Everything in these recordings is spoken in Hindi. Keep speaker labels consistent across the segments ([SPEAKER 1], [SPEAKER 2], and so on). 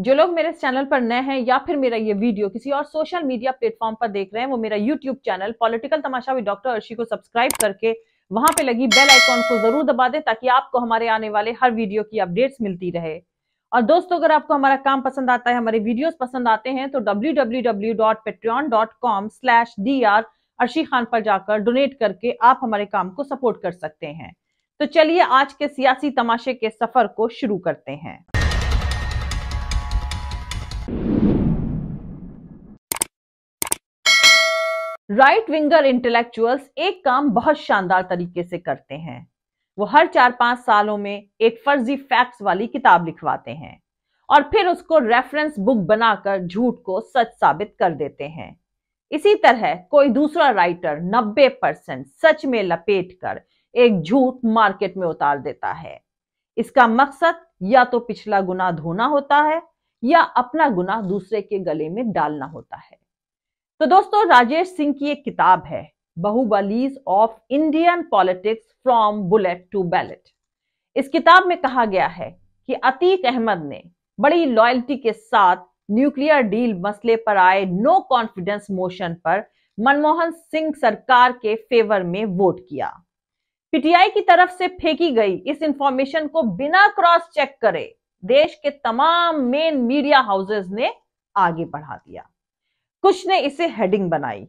[SPEAKER 1] जो लोग मेरे चैनल पर नए हैं या फिर मेरा ये वीडियो किसी और सोशल मीडिया प्लेटफॉर्म पर देख रहे हैं वो मेरा यूट्यूब चैनल पॉलिटिकल तमाशा भी डॉक्टर अर्शी को सब्सक्राइब करके वहां पे लगी बेल आइकॉन को जरूर दबा दें ताकि आपको हमारे आने वाले हर वीडियो की अपडेट्स मिलती रहे और दोस्तों अगर आपको हमारा काम पसंद आता है हमारे वीडियोस पसंद आते हैं तो डब्ल्यू अर्शी खान पर जाकर डोनेट करके आप हमारे काम को सपोर्ट कर सकते हैं तो चलिए आज के सियासी तमाशे के सफर को शुरू करते हैं राइट विंगर इंटेलेक्चुअल्स एक काम बहुत शानदार तरीके से करते हैं वो हर चार पांच सालों में एक फर्जी फैक्ट्स वाली किताब लिखवाते हैं और फिर उसको रेफरेंस बुक बनाकर झूठ को सच साबित कर देते हैं इसी तरह कोई दूसरा राइटर 90 परसेंट सच में लपेट कर एक झूठ मार्केट में उतार देता है इसका मकसद या तो पिछला गुना धोना होता है या अपना गुना दूसरे के गले में डालना होता है तो दोस्तों राजेश सिंह की एक किताब है Bahubalis of Indian politics from bullet to ballot इस किताब में कहा गया है कि अतीक अहमद ने बड़ी लॉयल्टी के साथ न्यूक्लियर डील मसले पर आए नो कॉन्फिडेंस मोशन पर मनमोहन सिंह सरकार के फेवर में वोट किया पीटीआई की तरफ से फेंकी गई इस इंफॉर्मेशन को बिना क्रॉस चेक करे देश के तमाम मेन मीडिया हाउसेस ने आगे बढ़ा दिया कुछ ने इसे हेडिंग बनाई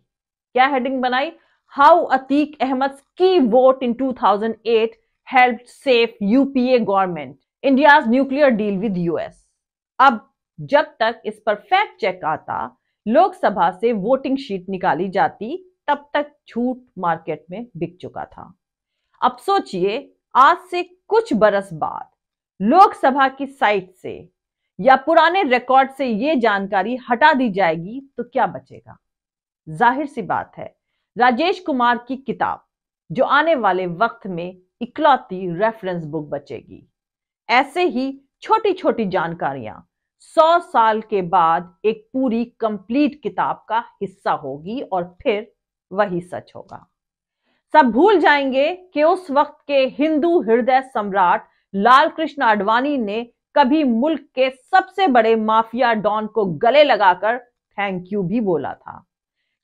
[SPEAKER 1] क्या हेडिंग बनाई हाउ अतीक अहमद की vote in 2008 help save UPA government India nuclear deal with US अब जब तक इस पर फैक्ट चेक आता लोकसभा से वोटिंग शीट निकाली जाती तब तक झूठ मार्केट में बिक चुका था अब सोचिए आज से कुछ बरस बाद लोकसभा की साइट से या पुराने रिकॉर्ड से ये जानकारी हटा दी जाएगी तो क्या बचेगा जाहिर सी बात है राजेश कुमार की किताब जो आने वाले वक्त में इकलौती रेफरेंस बुक बचेगी ऐसे ही छोटी छोटी जानकारियां सौ साल के बाद एक पूरी कंप्लीट किताब का हिस्सा होगी और फिर वही सच होगा सब भूल जाएंगे कि उस वक्त के हिंदू हृदय सम्राट लाल कृष्ण आडवाणी ने कभी मुल्क के सबसे बड़े माफिया डॉन को गले लगाकर थैंक यू भी बोला था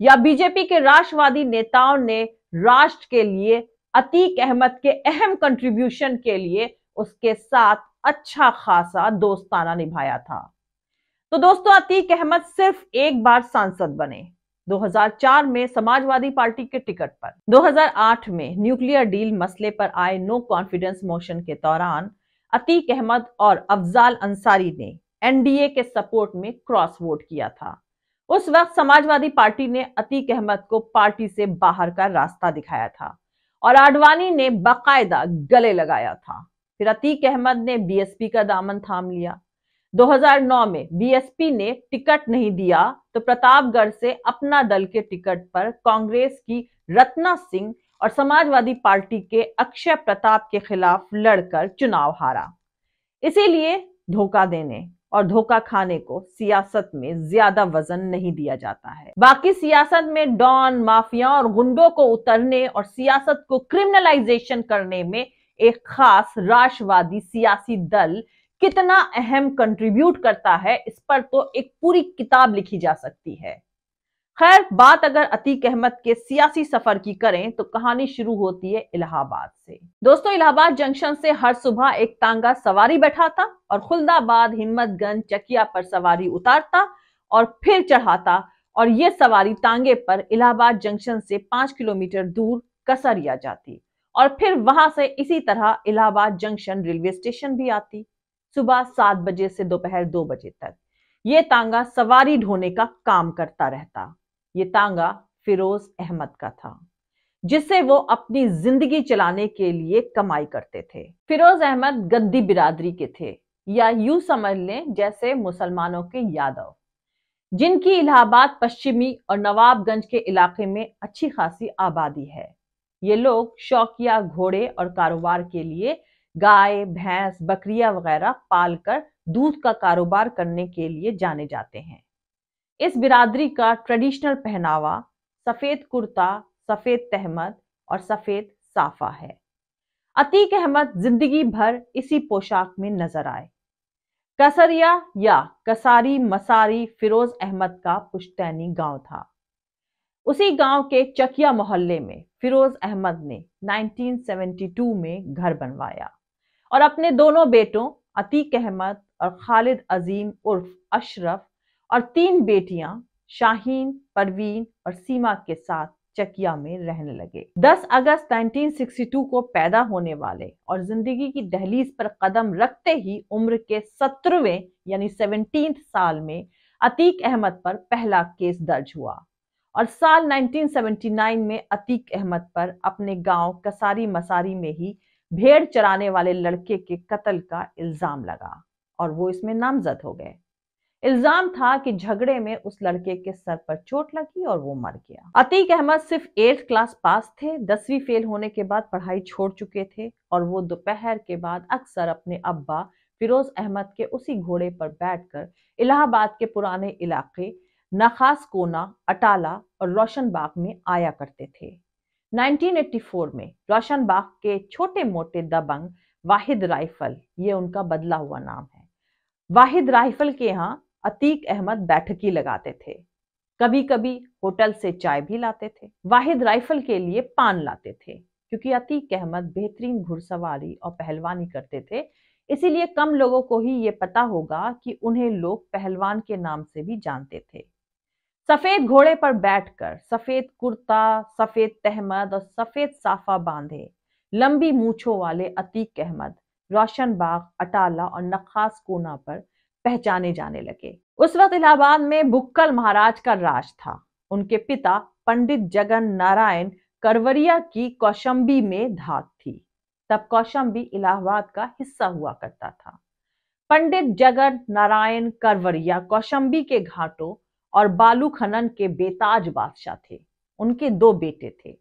[SPEAKER 1] या बीजेपी के राष्ट्रवादी नेताओं ने राष्ट्र के लिए अतीक अहमद के अहम कंट्रीब्यूशन के लिए उसके साथ अच्छा खासा दोस्ताना निभाया था तो दोस्तों अतीक अहमद सिर्फ एक बार सांसद बने 2004 में समाजवादी पार्टी के टिकट पर 2008 में न्यूक्लियर डील मसले पर आए नो कॉन्फिडेंस मोशन के दौरान अतीक अहमद और अफजाल अंसारी ने एनडीए के सपोर्ट में क्रॉस वोट किया था उस वक्त समाजवादी पार्टी ने अतीक अहमद को पार्टी से बाहर का रास्ता दिखाया था और आडवाणी ने बाकायदा गले लगाया था फिर अतीक अहमद ने बीएसपी का दामन थाम लिया 2009 में बीएसपी ने टिकट नहीं दिया तो प्रतापगढ़ से अपना दल के टिकट पर कांग्रेस की रत्ना सिंह और समाजवादी पार्टी के अक्षय प्रताप के खिलाफ लड़कर चुनाव हारा इसीलिए धोखा देने और धोखा खाने को सियासत में ज्यादा वजन नहीं दिया जाता है बाकी सियासत में डॉन माफिया और गुंडों को उतरने और सियासत को क्रिमिनलाइजेशन करने में एक खास राष्ट्रवादी सियासी दल कितना अहम कंट्रीब्यूट करता है इस पर तो एक पूरी किताब लिखी जा सकती है खैर बात अगर अतीक अहमद के सियासी सफर की करें तो कहानी शुरू होती है इलाहाबाद से दोस्तों इलाहाबाद जंक्शन से हर सुबह एक तांगा सवारी बैठाता और खुलदाबाद हिम्मतगंज चकिया पर सवारी उतारता और फिर चढ़ाता और ये सवारी तांगे पर इलाहाबाद जंक्शन से पांच किलोमीटर दूर कसरिया जाती और फिर वहां से इसी तरह इलाहाबाद जंक्शन रेलवे स्टेशन भी आती सुबह सात बजे से दोपहर दो बजे तक ये तांगा सवारी ढोने का काम करता रहता ये तांगा फिरोज अहमद का था जिससे वो अपनी जिंदगी चलाने के लिए कमाई करते थे फिरोज अहमद गद्दी बिरादरी के थे या यू समझ लें जैसे मुसलमानों के यादव जिनकी इलाहाबाद पश्चिमी और नवाबगंज के इलाके में अच्छी खासी आबादी है ये लोग शौकिया घोड़े और कारोबार के लिए गाय भैंस बकरिया वगैरह पालकर दूध का कारोबार करने के लिए जाने जाते हैं इस बिरादरी का ट्रेडिशनल पहनावा सफ़ेद कुर्ता सफ़ेद तहमद और सफ़ेद साफा है अतीक अहमद जिंदगी भर इसी पोशाक में नजर आए कसरिया या कसारी मसारी फिरोज अहमद का पुश्तैनी गांव था उसी गांव के चकिया मोहल्ले में फिरोज अहमद ने 1972 में घर बनवाया और अपने दोनों बेटों अतीक अहमद और खालिद अजीम उर्फ अशरफ और तीन बेटियां शाहीन परवीन और सीमा के साथ चकिया में रहने लगे 10 अगस्त 1962 को पैदा होने वाले और जिंदगी की दहलीज पर कदम रखते ही उम्र के सत्रहवें यानी सेवनटीन साल में अतीक अहमद पर पहला केस दर्ज हुआ और साल 1979 में अतीक अहमद पर अपने गांव कसारी मसारी में ही भेड़ चराने वाले लड़के के कत्ल का इल्जाम लगा और वो इसमें नामजद हो गए इल्जाम था कि झगड़े में उस लड़के के सर पर चोट लगी और वो मर गया अतीक अहमद सिर्फ एट्थ क्लास पास थे दसवीं फेल होने के बाद पढ़ाई छोड़ चुके थे और वो दोपहर के बाद अक्सर अपने अब्बा फिरोज अहमद के उसी घोड़े पर बैठकर इलाहाबाद के पुराने इलाके नखास कोना अटाला और रोशनबाग में आया करते थे 1984 में रोशनबाग के छोटे मोटे दबंग वाहिद राइफल ये उनका बदला हुआ नाम है वाहिद राइफल के यहाँ अतीक अहमद बैठकी लगाते थे कभी कभी होटल से चाय भी लाते थे वाहिद राइफल के लिए पान लाते थे क्योंकि अतीक अहमद बेहतरीन घुड़सवारी और पहलवानी करते थे इसीलिए कम लोगों को ही ये पता होगा कि उन्हें लोग पहलवान के नाम से भी जानते थे सफेद घोड़े पर बैठकर सफेद कुर्ता सफेद तहमद और सफेद साफा बांधे लंबी मूछों वाले अतीक अहमद रोशन बाग अटाला और नखास कोना पर पहचाने जाने लगे उस वक्त इलाहाबाद में बुक्कल महाराज का राज था उनके पिता पंडित जगन नारायण करवरिया की कौशंबी में धाक थी तब कौशंबी इलाहाबाद का हिस्सा हुआ करता था पंडित जगन नारायण करवरिया कौशंबी के घाटों और बालू खनन के बेताज बादशाह थे उनके दो बेटे थे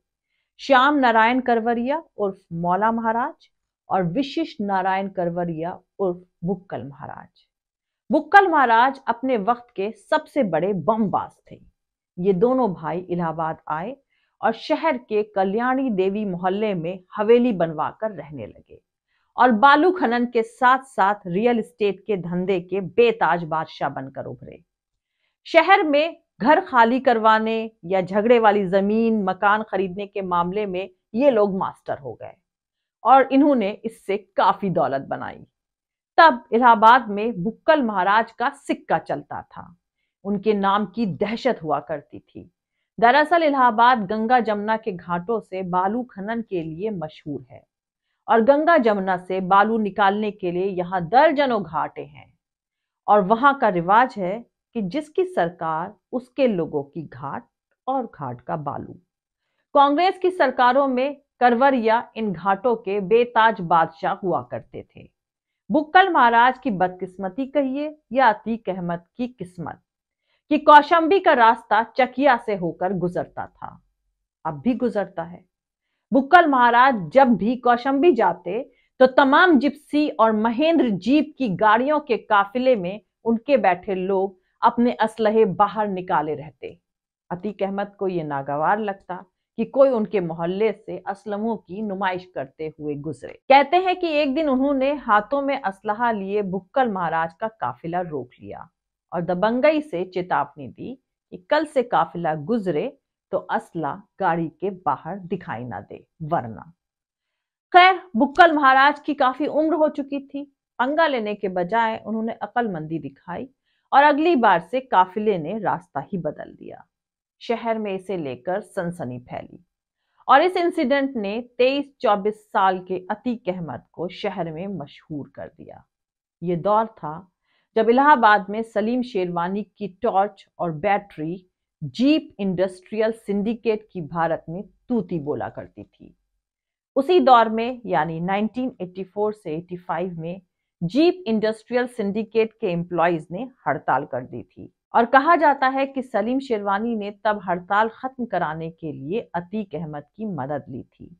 [SPEAKER 1] श्याम नारायण करवरिया उर्फ मौला महाराज और विशिष्ट नारायण करवरिया उर्फ बुक्कल महाराज बुक्कल महाराज अपने वक्त के सबसे बड़े बमबाज थे ये दोनों भाई इलाहाबाद आए और शहर के कल्याणी देवी मोहल्ले में हवेली बनवाकर रहने लगे और बालू खनन के साथ साथ रियल एस्टेट के धंधे के बेताज बादशाह बनकर उभरे शहर में घर खाली करवाने या झगड़े वाली जमीन मकान खरीदने के मामले में ये लोग मास्टर हो गए और इन्होंने इससे काफी दौलत बनाई तब इलाहाबाद में बुक्कल महाराज का सिक्का चलता था उनके नाम की दहशत हुआ करती थी दरअसल इलाहाबाद गंगा जमुना के घाटों से बालू खनन के लिए मशहूर है और गंगा जमुना से बालू निकालने के लिए यहाँ दर्जनों घाटे हैं और वहाँ का रिवाज है कि जिसकी सरकार उसके लोगों की घाट और घाट का बालू कांग्रेस की सरकारों में करवरिया इन घाटों के बेताज बादशाह हुआ करते थे बुक्कल महाराज की बदकिस्मती कहिए या अतीक अहमद की किस्मत कि कौशंबी का रास्ता चकिया से होकर गुजरता था अब भी गुजरता है बुक्कल महाराज जब भी कौशंबी जाते तो तमाम जिप्सी और महेंद्र जीप की गाड़ियों के काफिले में उनके बैठे लोग अपने असलहे बाहर निकाले रहते अतीक अहमद को यह नागवार लगता कि कोई उनके मोहल्ले से असलमों की नुमाइश करते हुए गुजरे कहते हैं कि एक दिन उन्होंने हाथों में असलहा लिए बुक्कल महाराज का काफिला रोक लिया और दबंगई से चेतावनी दी कि कल से काफिला गुजरे तो असला गाड़ी के बाहर दिखाई ना दे वरना खैर बुक्कल महाराज की काफी उम्र हो चुकी थी पंगा लेने के बजाय उन्होंने अकलमंदी दिखाई और अगली बार से काफिले ने रास्ता ही बदल दिया शहर में इसे लेकर सनसनी फैली और इस इंसिडेंट ने 23-24 साल के अतीक अहमद को शहर में मशहूर कर दिया ये दौर था जब इलाहाबाद में सलीम शेरवानी की टॉर्च और बैटरी जीप इंडस्ट्रियल सिंडिकेट की भारत में तूती बोला करती थी उसी दौर में यानी 1984 से 85 में जीप इंडस्ट्रियल सिंडिकेट के एम्प्लॉयज ने हड़ताल कर दी थी और कहा जाता है कि सलीम शेरवानी ने तब हड़ताल खत्म कराने के लिए अतीक अहमद की मदद ली थी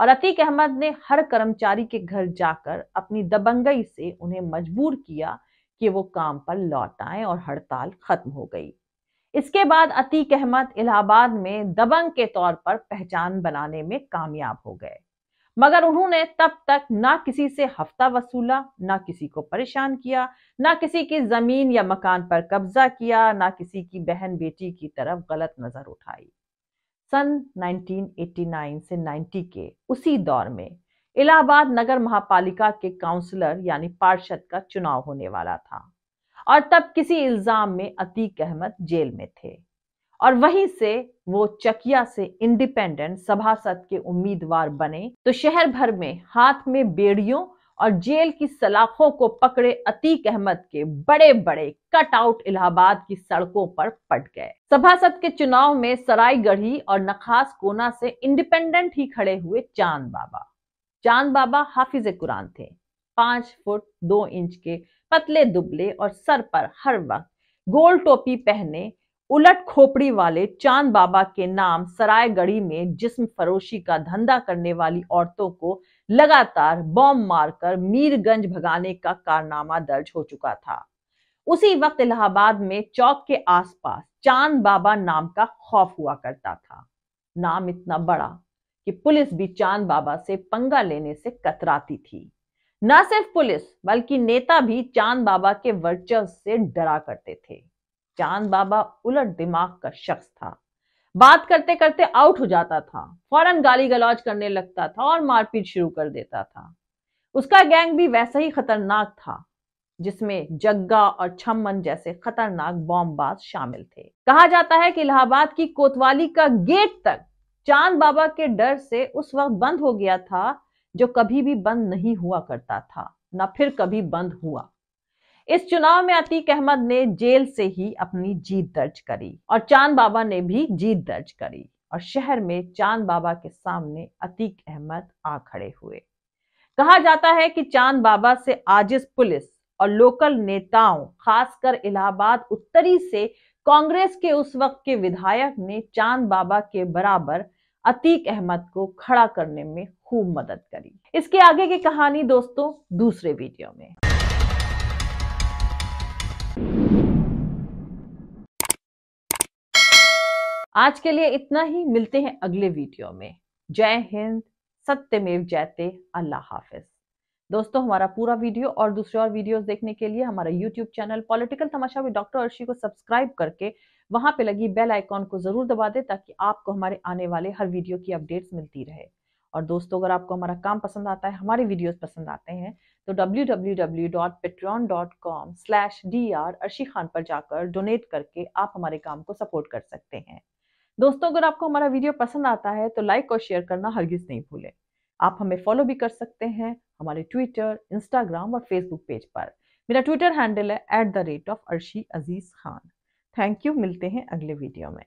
[SPEAKER 1] और अतीक अहमद ने हर कर्मचारी के घर जाकर अपनी दबंगई से उन्हें मजबूर किया कि वो काम पर लौट आए और हड़ताल खत्म हो गई इसके बाद अतीक अहमद इलाहाबाद में दबंग के तौर पर पहचान बनाने में कामयाब हो गए मगर उन्होंने तब तक ना किसी से हफ्ता वसूला ना किसी को परेशान किया ना किसी की जमीन या मकान पर कब्जा किया ना किसी की बहन बेटी की तरफ गलत नजर उठाई सन 1989 से 90 के उसी दौर में इलाहाबाद नगर महापालिका के काउंसलर यानी पार्षद का चुनाव होने वाला था और तब किसी इल्जाम में अतीक अहमद जेल में थे और वहीं से वो चकिया से इंडिपेंडेंट सभासद के उम्मीदवार बने तो शहर भर में हाथ में बेड़ियों और जेल की सलाखों को पकड़े अतीक अहमद के बड़े बड़े कट आउट इलाहाबाद की सड़कों पर पट गए सभासद के चुनाव में सरायगढ़ी और नखास कोना से इंडिपेंडेंट ही खड़े हुए चांद बाबा चांद बाबा हाफिज कुरान थे पांच फुट दो इंच के पतले दुबले और सर पर हर वक्त गोल टोपी पहने उलट खोपड़ी वाले चांद बाबा के नाम सरायगढ़ी में जिस्म फरोशी का धंधा करने वाली औरतों को लगातार बॉम्ब मारकर मीरगंज भगाने का कारनामा दर्ज हो चुका था उसी वक्त इलाहाबाद में चौक के आसपास चांद बाबा नाम का खौफ हुआ करता था नाम इतना बड़ा कि पुलिस भी चांद बाबा से पंगा लेने से कतराती थी न सिर्फ पुलिस बल्कि नेता भी चांद बाबा के वर्चस्व से डरा करते थे चांद बाबा उलट दिमाग का शख्स था बात करते करते आउट हो जाता था फौरन गाली गलौज करने लगता था और मारपीट शुरू कर देता था उसका गैंग भी वैसा ही खतरनाक था जिसमें जग्गा और छम्मन जैसे खतरनाक बॉम्बाज शामिल थे कहा जाता है कि इलाहाबाद की कोतवाली का गेट तक चांद बाबा के डर से उस वक्त बंद हो गया था जो कभी भी बंद नहीं हुआ करता था ना फिर कभी बंद हुआ इस चुनाव में अतीक अहमद ने जेल से ही अपनी जीत दर्ज करी और चांद बाबा ने भी जीत दर्ज करी और शहर में चांद बाबा के सामने अतीक अहमद आ खड़े हुए कहा जाता है कि चांद बाबा से आजिस पुलिस और लोकल नेताओं खासकर इलाहाबाद उत्तरी से कांग्रेस के उस वक्त के विधायक ने चांद बाबा के बराबर अतीक अहमद को खड़ा करने में खूब मदद करी इसके आगे की कहानी दोस्तों दूसरे वीडियो में आज के लिए इतना ही मिलते हैं अगले वीडियो में जय हिंद सत्यमेव जयते अल्लाह हाफिज दोस्तों हमारा पूरा वीडियो और दूसरे और वीडियोस देखने के लिए हमारा यूट्यूब चैनल पॉलिटिकल तमाशा भी डॉक्टर अर्शी को सब्सक्राइब करके वहां पे लगी बेल आइकॉन को जरूर दबा दें ताकि आपको हमारे आने वाले हर वीडियो की अपडेट्स मिलती रहे और दोस्तों अगर आपको हमारा काम पसंद आता है हमारे वीडियोस पसंद आते हैं तो डब्ल्यू अर्शी खान पर जाकर डोनेट करके आप हमारे काम को सपोर्ट कर सकते हैं दोस्तों अगर आपको हमारा वीडियो पसंद आता है तो लाइक और शेयर करना हरगिज नहीं भूलें आप हमें फॉलो भी कर सकते हैं हमारे ट्विटर इंस्टाग्राम और फेसबुक पेज पर मेरा ट्विटर हैंडल है at the rate of Arshi Aziz Khan thank you मिलते हैं अगले वीडियो में